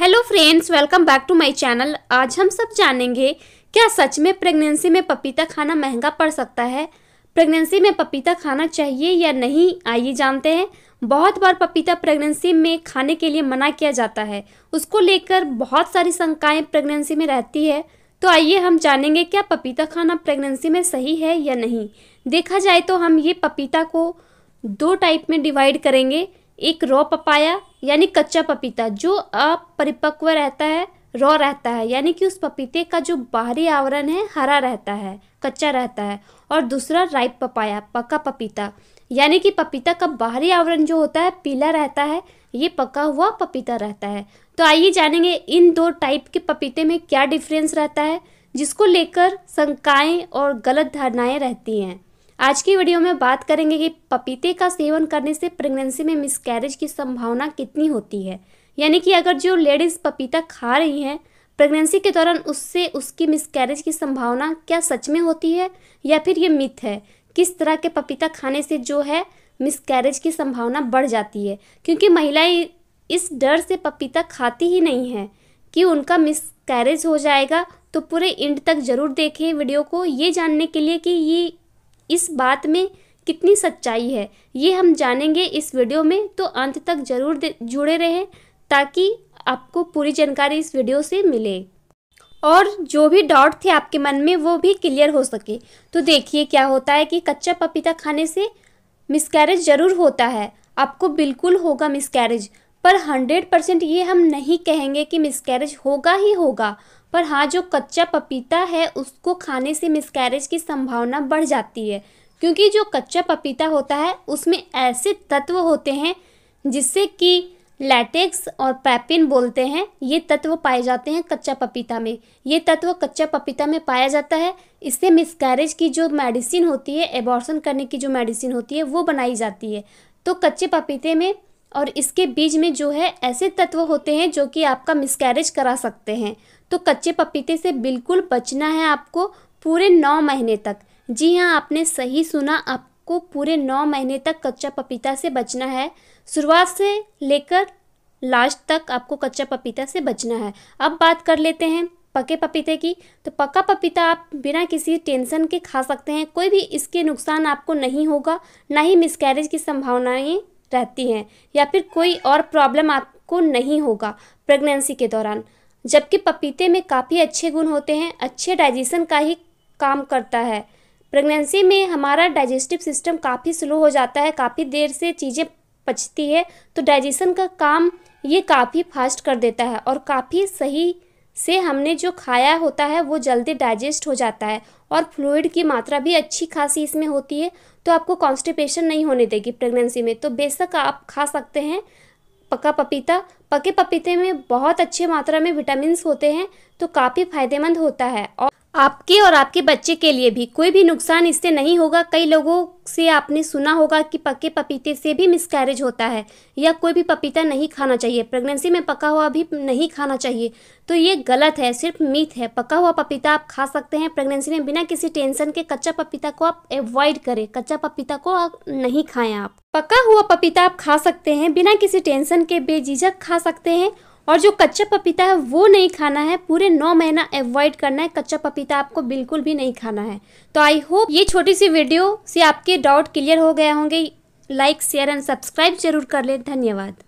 hello friends welcome back to my channel आज हम सब जानेंगे क्या सच में प्रेगनेंसी में पपीता खाना महंगा पड़ सकता है प्रेगनेंसी में पपीता खाना चाहिए या नहीं आइए जानते हैं बहुत बार पपीता प्रेगनेंसी में खाने के लिए मना किया जाता है उसको लेकर बहुत सारी शंकाएँ प्रेगनेंसी में रहती है तो आइए हम जानेंगे क्या पपीता खाना प्रेगनेंसी में सही है या नहीं देखा जाए तो हम ये पपीता को दो टाइप में डिवाइड करेंगे एक रॉ पपाया यानी कच्चा पपीता जो अपरिपक्व रहता है रॉ रहता है यानी कि उस पपीते का जो बाहरी आवरण है हरा रहता है कच्चा रहता है और दूसरा राइप पपाया पका पपीता यानी कि पपीता का बाहरी आवरण जो होता है पीला रहता है ये पका हुआ पपीता रहता है तो आइए जानेंगे इन दो टाइप के पपीते में क्या डिफरेंस रहता है जिसको लेकर शंकाएँ और गलत धारणाएँ रहती हैं आज की वीडियो में बात करेंगे कि पपीते का सेवन करने से प्रेगनेंसी में मिसकैरेज की संभावना कितनी होती है यानी कि अगर जो लेडीज़ पपीता खा रही हैं प्रेगनेंसी के दौरान उससे उसकी मिसकैरेज की संभावना क्या सच में होती है या फिर ये मिथ है किस तरह के पपीता खाने से जो है मिसकैरेज की संभावना बढ़ जाती है क्योंकि महिलाएं इस डर से पपीता खाती ही नहीं हैं कि उनका मिसकैरेज हो जाएगा तो पूरे इंड तक ज़रूर देखें वीडियो को ये जानने के लिए कि ये इस बात में कितनी सच्चाई है ये हम जानेंगे इस वीडियो में तो अंत तक जरूर जुड़े रहें ताकि आपको पूरी जानकारी इस वीडियो से मिले और जो भी डाउट थे आपके मन में वो भी क्लियर हो सके तो देखिए क्या होता है कि कच्चा पपीता खाने से मिसकैरेज ज़रूर होता है आपको बिल्कुल होगा मिसकैरेज पर हंड्रेड परसेंट ये हम नहीं कहेंगे कि मिसकैरेज होगा ही होगा पर हाँ जो कच्चा पपीता है उसको खाने से मिसकैरेज की संभावना बढ़ जाती है क्योंकि जो कच्चा पपीता होता है उसमें ऐसे तत्व होते हैं जिससे कि लैटेक्स और पैपिन बोलते हैं ये तत्व पाए जाते हैं कच्चा पपीता में ये तत्व कच्चा पपीता में पाया जाता है इससे मिसकैरेज की जो मेडिसिन होती है एबॉर्सन करने की जो मेडिसिन होती है वो बनाई जाती है तो कच्चे पपीते में और इसके बीज में जो है ऐसे तत्व होते हैं जो कि आपका मिसकैरेज करा सकते हैं तो कच्चे पपीते से बिल्कुल बचना है आपको पूरे नौ महीने तक जी हाँ आपने सही सुना आपको पूरे नौ महीने तक कच्चा पपीता से बचना है शुरुआत से लेकर लास्ट तक आपको कच्चा पपीता से बचना है अब बात कर लेते हैं पके पपीते की तो पका पपीता आप बिना किसी टेंशन के खा सकते हैं कोई भी इसके नुकसान आपको नहीं होगा ना ही मिसकैरेज की संभावनाएं रहती हैं या फिर कोई और प्रॉब्लम आपको नहीं होगा प्रेगनेंसी के दौरान जबकि पपीते में काफ़ी अच्छे गुण होते हैं अच्छे डाइजेशन का ही काम करता है प्रेगनेंसी में हमारा डाइजेस्टिव सिस्टम काफ़ी स्लो हो जाता है काफ़ी देर से चीज़ें पचती है तो डाइजेशन का काम ये काफ़ी फास्ट कर देता है और काफ़ी सही से हमने जो खाया होता है वो जल्दी डाइजेस्ट हो जाता है और फ्लूड की मात्रा भी अच्छी खासी इसमें होती है तो आपको कॉन्स्टिपेशन नहीं होने देगी प्रेगनेंसी में तो बेशक आप खा सकते हैं पका पपीता पके पपीते में बहुत अच्छे मात्रा में विटामिन होते हैं तो काफ़ी फायदेमंद होता है और आपके और आपके बच्चे के लिए भी कोई भी नुकसान इससे नहीं होगा कई लोगों से आपने सुना होगा कि पके पपीते से भी मिसकैरेज होता है या कोई भी पपीता नहीं खाना चाहिए प्रेगनेंसी में पका हुआ भी नहीं खाना चाहिए तो ये गलत है सिर्फ मीथ है पका हुआ पपीता आप खा सकते हैं प्रेगनेंसी में बिना किसी टेंशन के कच्चा पपीता को आप एवॉइड करें कच्चा पपीता को आप नहीं खाएं आप पका हुआ पपीता आप खा सकते हैं बिना किसी टेंशन के बेझिझक खा सकते हैं और जो कच्चा पपीता है वो नहीं खाना है पूरे नौ महीना एवॉइड करना है कच्चा पपीता आपको बिल्कुल भी नहीं खाना है तो आई होप ये छोटी सी वीडियो से आपके डाउट क्लियर हो गए होंगे लाइक शेयर एंड सब्सक्राइब जरूर कर ले धन्यवाद